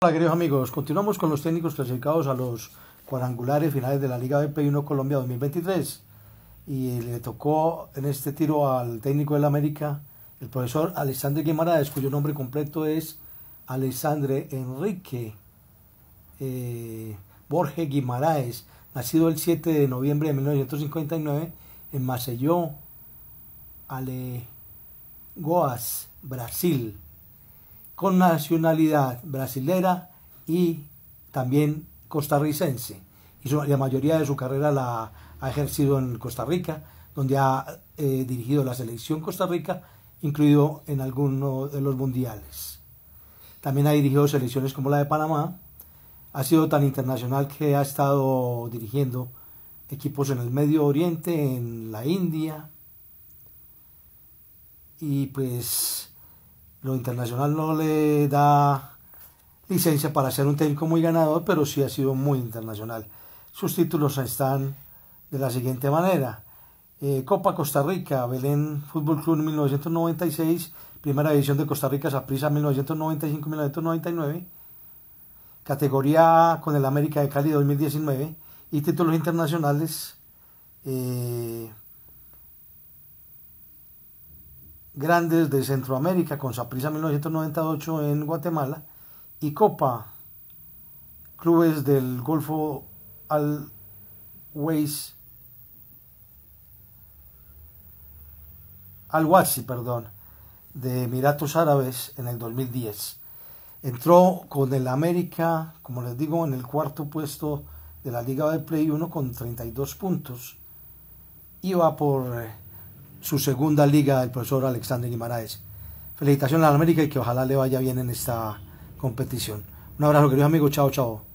Hola queridos amigos, continuamos con los técnicos clasificados a los cuadrangulares finales de la Liga BP1 Colombia 2023 y le tocó en este tiro al técnico del América, el profesor Alexandre Guimaraes, cuyo nombre completo es Alexandre Enrique eh, Borges Borge Guimaraes, nacido el 7 de noviembre de 1959 en Maceió, Alegoas, Brasil con nacionalidad brasilera y también costarricense. Y la mayoría de su carrera la ha ejercido en Costa Rica, donde ha eh, dirigido la selección Costa Rica, incluido en algunos de los mundiales. También ha dirigido selecciones como la de Panamá. Ha sido tan internacional que ha estado dirigiendo equipos en el Medio Oriente, en la India. Y pues lo internacional no le da licencia para ser un técnico muy ganador, pero sí ha sido muy internacional. Sus títulos están de la siguiente manera. Eh, Copa Costa Rica, Belén Fútbol Club 1996, Primera División de Costa Rica, Saprissa 1995-1999, categoría con el América de Cali 2019 y títulos internacionales. Eh, grandes de Centroamérica con Saprissa 1998 en Guatemala y Copa Clubes del Golfo Al ...Ways... Al perdón, de Emiratos Árabes en el 2010. Entró con el América, como les digo, en el cuarto puesto de la Liga de Play 1 con 32 puntos. Iba por eh, su segunda liga el profesor Alexander Guimaraes. Felicitaciones a la América y que ojalá le vaya bien en esta competición. Un abrazo, queridos amigos. Chao, chao.